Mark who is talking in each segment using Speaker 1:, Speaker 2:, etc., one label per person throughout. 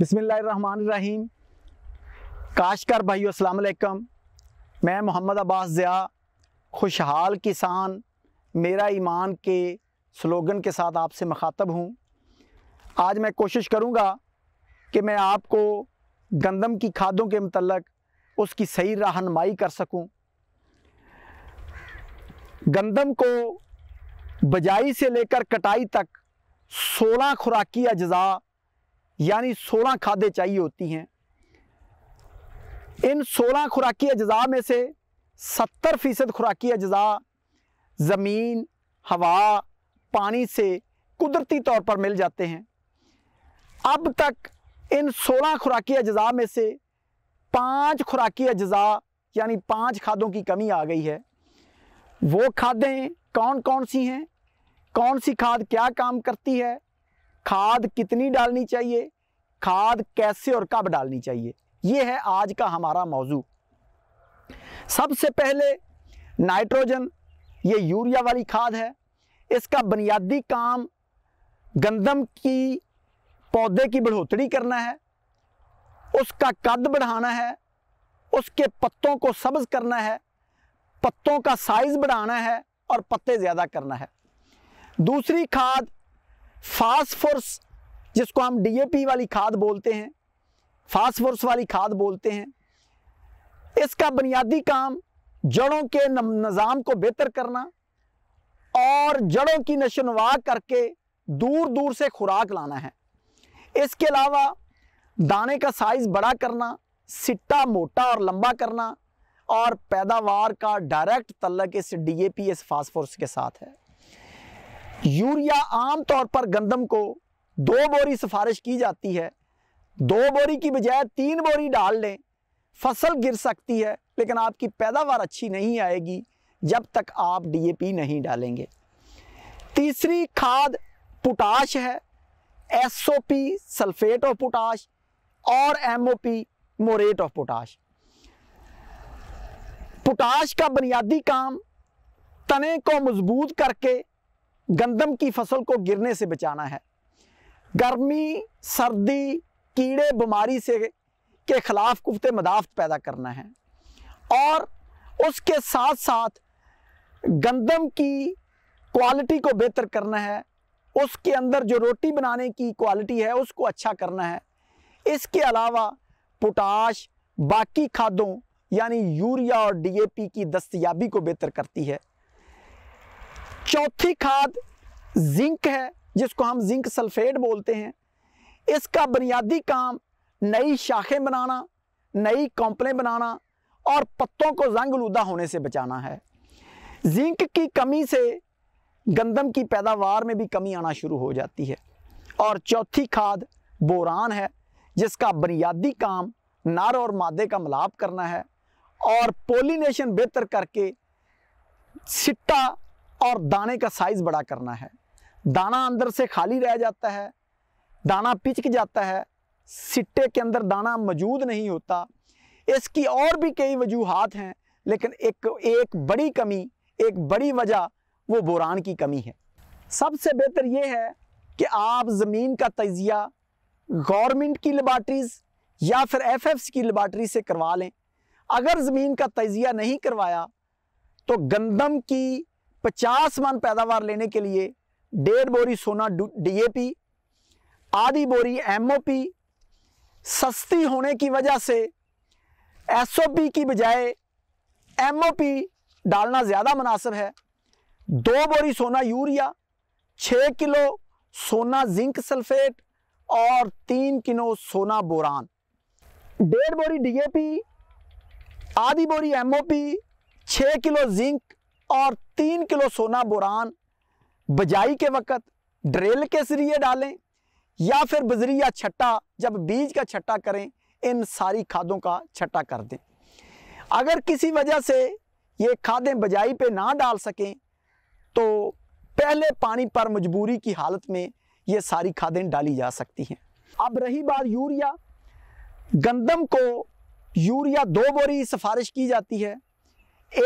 Speaker 1: बिसमीम काशकर भाई असलकम मैं मोहम्मद अब्बास ज़िया खुशहाल किसान मेरा ईमान के स्लोगन के साथ आपसे मखातब हूँ आज मैं कोशिश करूँगा कि मैं आपको गंदम की खादों के मतलब उसकी सही रहनमाई कर सकूँ गंदम को बजाई से लेकर कटाई तक 16 खुराकी अज्जा यानी 16 खादें चाहिए होती हैं इन 16 खुराकी अज्जा में से 70 फ़ीसद खुराकी अज्जा ज़मीन हवा पानी से कुदरती तौर पर मिल जाते हैं अब तक इन 16 खुराकी अज्जा में से पांच खुराकी अज्जा यानी पांच खादों की कमी आ गई है वो खादें कौन कौन सी हैं कौन सी खाद क्या काम करती है खाद कितनी डालनी चाहिए खाद कैसे और कब डालनी चाहिए ये है आज का हमारा मौजू सबसे पहले नाइट्रोजन ये यूरिया वाली खाद है इसका बुनियादी काम गंदम की पौधे की बढ़ोतरी करना है उसका कद बढ़ाना है उसके पत्तों को सब्ज करना है पत्तों का साइज बढ़ाना है और पत्ते ज़्यादा करना है दूसरी खाद फास्फोरस जिसको हम डीएपी वाली खाद बोलते हैं फास्फोरस वाली खाद बोलते हैं इसका बुनियादी काम जड़ों के निज़ाम को बेहतर करना और जड़ों की नशोनवा करके दूर दूर से खुराक लाना है इसके अलावा दाने का साइज़ बड़ा करना सिट्टा मोटा और लंबा करना और पैदावार का डायरेक्ट तल्लक इस डीएपी एस फास्फोरस के साथ है यूरिया आम तौर पर गंदम को दो बोरी सिफारिश की जाती है दो बोरी की बजाय तीन बोरी डाल लें फसल गिर सकती है लेकिन आपकी पैदावार अच्छी नहीं आएगी जब तक आप डीएपी नहीं डालेंगे तीसरी खाद पोटाश है एसओपी सल्फेट ऑफ पोटाश और MOP muriate of potash potash का बुनियादी काम तने को मजबूत करके गंदम की फसल को गिरने से बचाना है गर्मी सर्दी कीड़े बीमारी से के ख़िलाफ़ कुफ्त मदाफ़ पैदा करना है और उसके साथ साथ गंदम की क्वालिटी को बेहतर करना है उसके अंदर जो रोटी बनाने की क्वालिटी है उसको अच्छा करना है इसके अलावा पोटाश बाकी खादों यानी यूरिया और डीएपी की दस्तियाबी को बेहतर करती है चौथी खाद जिंक है जिसको हम जिंक सल्फेट बोलते हैं इसका बुनियादी काम नई शाखें बनाना नई कॉम्पलें बनाना और पत्तों को जंग लूदा होने से बचाना है जिंक की कमी से गंदम की पैदावार में भी कमी आना शुरू हो जाती है और चौथी खाद बोरान है जिसका बुनियादी काम नर और मादे का मिलाप करना है और पोलिनेशन बेहतर करके सिट्टा और दाने का साइज़ बड़ा करना है दाना अंदर से खाली रह जाता है दाना पिचक जाता है सिट्टे के अंदर दाना मौजूद नहीं होता इसकी और भी कई वजूहत हैं लेकिन एक एक बड़ी कमी एक बड़ी वजह वो बोरान की कमी है सबसे बेहतर ये है कि आप ज़मीन का तजिया गवर्नमेंट की लेबार्ट्रीज़ या फिर एफ एफ की लेबार्ट्री से करवा लें अगर ज़मीन का तजिया नहीं करवाया तो गंदम की पचास मन पैदावार लेने के लिए डेढ़ बोरी सोना डीएपी आधी बोरी एमओपी सस्ती होने की वजह से एसओपी की बजाय एमओपी डालना ज़्यादा मुनासिब है दो बोरी सोना यूरिया छः किलो सोना जिंक सल्फेट और तीन किलो सोना बोरान डेढ़ बोरी डीएपी आधी बोरी एमओपी छः किलो जिंक और तीन किलो सोना बोरान बजाई के वक्त ड्रिल के जरिए डालें या फिर बजरिया छट्टा जब बीज का छट्टा करें इन सारी खादों का छट्टा कर दें अगर किसी वजह से ये खादें बजाई पे ना डाल सकें तो पहले पानी पर मजबूरी की हालत में ये सारी खादें डाली जा सकती हैं अब रही बात यूरिया गंदम को यूरिया दो बोरी सिफारिश की जाती है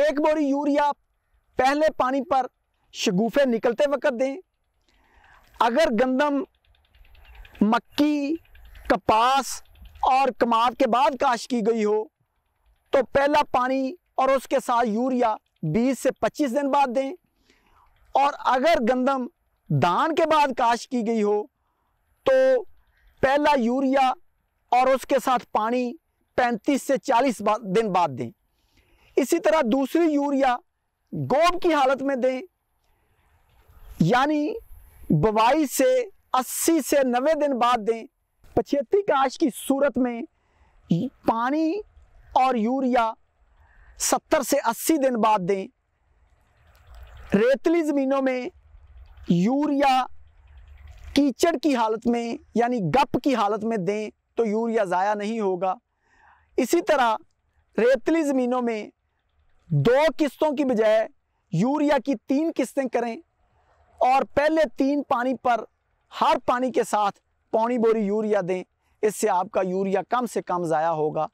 Speaker 1: एक बोरी यूरिया पहले पानी पर शगुफे निकलते वक्त दें अगर गंदम मक्की कपास और कमाद के बाद काश की गई हो तो पहला पानी और उसके साथ यूरिया 20 से 25 दिन बाद दें और अगर गंदम धान के बाद काश की गई हो तो पहला यूरिया और उसके साथ पानी 35 से 40 दिन बाद दें इसी तरह दूसरी यूरिया गोब की हालत में दें यानी बवाई से 80 से 90 दिन बाद दें पछेती काश की सूरत में पानी और यूरिया 70 से 80 दिन बाद दें रेतली ज़मीनों में यूरिया कीचड़ की हालत में यानी गप की हालत में दें तो यूरिया ज़ाया नहीं होगा इसी तरह रेतली ज़मीनों में दो किस्तों की बजाय यूरिया की तीन किस्तें करें और पहले तीन पानी पर हर पानी के साथ पौनी बोरी यूरिया दें इससे आपका यूरिया कम से कम ज़ाया होगा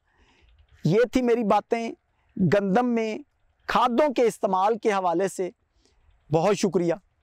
Speaker 1: ये थी मेरी बातें गंदम में खादों के इस्तेमाल के हवाले से बहुत शुक्रिया